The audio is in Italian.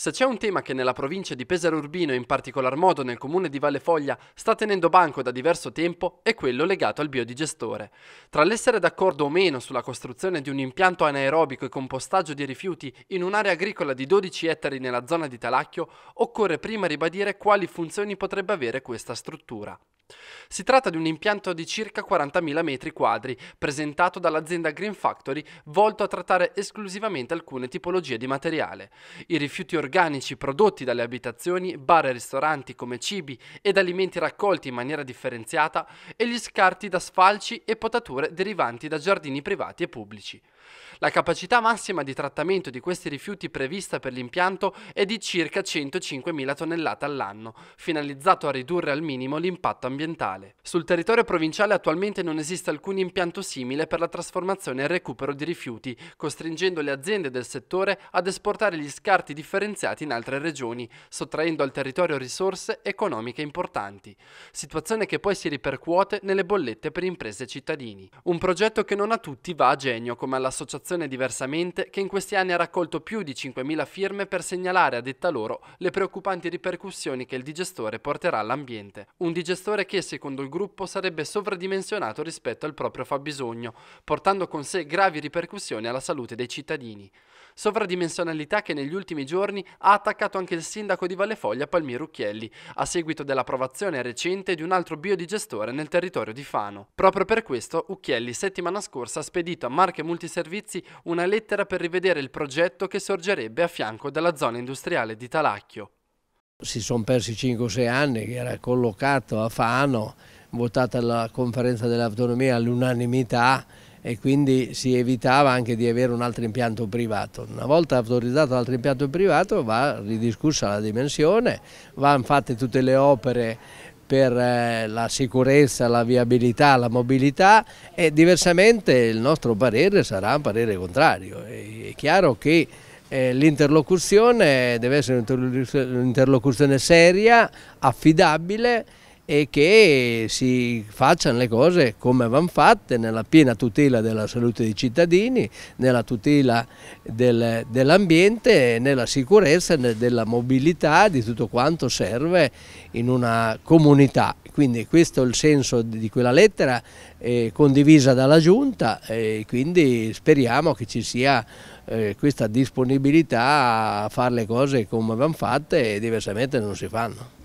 Se c'è un tema che nella provincia di Pesaro Urbino e in particolar modo nel comune di Valle Foglia sta tenendo banco da diverso tempo è quello legato al biodigestore. Tra l'essere d'accordo o meno sulla costruzione di un impianto anaerobico e compostaggio di rifiuti in un'area agricola di 12 ettari nella zona di Talacchio, occorre prima ribadire quali funzioni potrebbe avere questa struttura. Si tratta di un impianto di circa 40.000 metri quadri, presentato dall'azienda Green Factory, volto a trattare esclusivamente alcune tipologie di materiale. I rifiuti organici prodotti dalle abitazioni, bar e ristoranti come cibi ed alimenti raccolti in maniera differenziata e gli scarti da sfalci e potature derivanti da giardini privati e pubblici. La capacità massima di trattamento di questi rifiuti prevista per l'impianto è di circa 105.000 tonnellate all'anno, finalizzato a ridurre al minimo l'impatto ambientale. Sul territorio provinciale attualmente non esiste alcun impianto simile per la trasformazione e il recupero di rifiuti, costringendo le aziende del settore ad esportare gli scarti differenziati in altre regioni, sottraendo al territorio risorse economiche importanti, situazione che poi si ripercuote nelle bollette per imprese e cittadini. Un progetto che non a tutti va a genio come alla l'associazione Diversamente che in questi anni ha raccolto più di 5.000 firme per segnalare a detta loro le preoccupanti ripercussioni che il digestore porterà all'ambiente. Un digestore che, secondo il gruppo, sarebbe sovradimensionato rispetto al proprio fabbisogno, portando con sé gravi ripercussioni alla salute dei cittadini. Sovradimensionalità che negli ultimi giorni ha attaccato anche il sindaco di Vallefoglia Palmiro Ucchielli, a seguito dell'approvazione recente di un altro biodigestore nel territorio di Fano. Proprio per questo Ucchielli settimana scorsa ha spedito a Marche Multiservizi servizi una lettera per rivedere il progetto che sorgerebbe a fianco della zona industriale di Talacchio. Si sono persi 5-6 anni che era collocato a Fano, votata la conferenza dell'autonomia all'unanimità e quindi si evitava anche di avere un altro impianto privato. Una volta autorizzato l'altro impianto privato va ridiscussa la dimensione, vanno fatte tutte le opere per eh, la sicurezza, la viabilità, la mobilità e diversamente il nostro parere sarà un parere contrario. È chiaro che eh, l'interlocuzione deve essere un'interlocuzione seria, affidabile e che si facciano le cose come vanno fatte nella piena tutela della salute dei cittadini, nella tutela del, dell'ambiente, nella sicurezza, della mobilità, di tutto quanto serve in una comunità. Quindi questo è il senso di quella lettera eh, condivisa dalla Giunta e quindi speriamo che ci sia eh, questa disponibilità a fare le cose come vanno fatte e diversamente non si fanno.